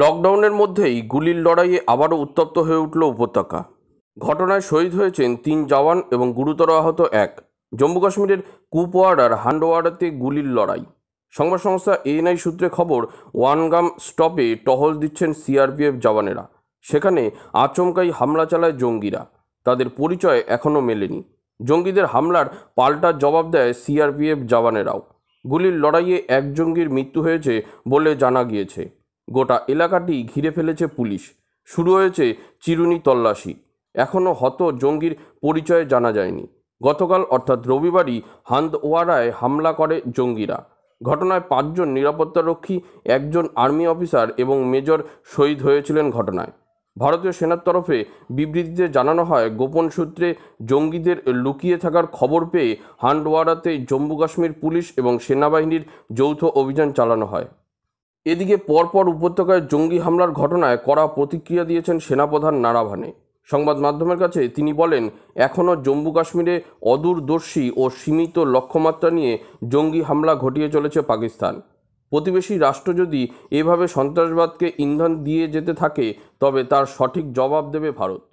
লকডাউনের মধ্যেই গুলির লড়াইয়ে আবারও উত্তপ্ত হয়ে উঠল উপত্যকা ঘটনায় শহীদ হয়েছেন তিন জওয়ান এবং গুরুতর আহত এক জম্মু কাশ্মীরের কুপওয়াড়ার হান্ডওয়ারাতে গুলির লড়াই সংবাদ সংস্থা এএনআই সূত্রে খবর ওয়ানগাম স্টপে টহল দিচ্ছেন সিআরপিএফ জওয়ানেরা সেখানে আচমকাই হামলা চালায় জঙ্গিরা তাদের পরিচয় এখনও মেলেনি জঙ্গিদের হামলার পাল্টা জবাব দেয় সিআরপিএফ জওয়ানেরাও গুলির লড়াইয়ে এক জঙ্গির মৃত্যু হয়েছে বলে জানা গিয়েছে গোটা এলাকাটি ঘিরে ফেলেছে পুলিশ শুরু হয়েছে চিরুনি তল্লাশি এখনও হত জঙ্গির পরিচয় জানা যায়নি গতকাল অর্থাৎ রবিবারই হান্দওয়ারায় হামলা করে জঙ্গিরা ঘটনায় পাঁচজন নিরাপত্তারক্ষী একজন আর্মি অফিসার এবং মেজর শহীদ হয়েছিলেন ঘটনায় ভারতীয় সেনার তরফে বিবৃতিতে জানানো হয় গোপন সূত্রে জঙ্গিদের লুকিয়ে থাকার খবর পেয়ে হান্ডওয়ারাতে জম্মু কাশ্মীর পুলিশ এবং সেনাবাহিনীর যৌথ অভিযান চালানো হয় এদিকে পরপর উপত্যকায় জঙ্গি হামলার ঘটনায় কড়া প্রতিক্রিয়া দিয়েছেন সেনাপ্রধান নারাভানে সংবাদ মাধ্যমের কাছে তিনি বলেন এখনও জম্মু কাশ্মীরে অদূরদর্শী ও সীমিত লক্ষ্যমাত্রা নিয়ে জঙ্গি হামলা ঘটিয়ে চলেছে পাকিস্তান প্রতিবেশী রাষ্ট্র যদি এভাবে সন্ত্রাসবাদকে ইন্ধন দিয়ে যেতে থাকে তবে তার সঠিক জবাব দেবে ভারত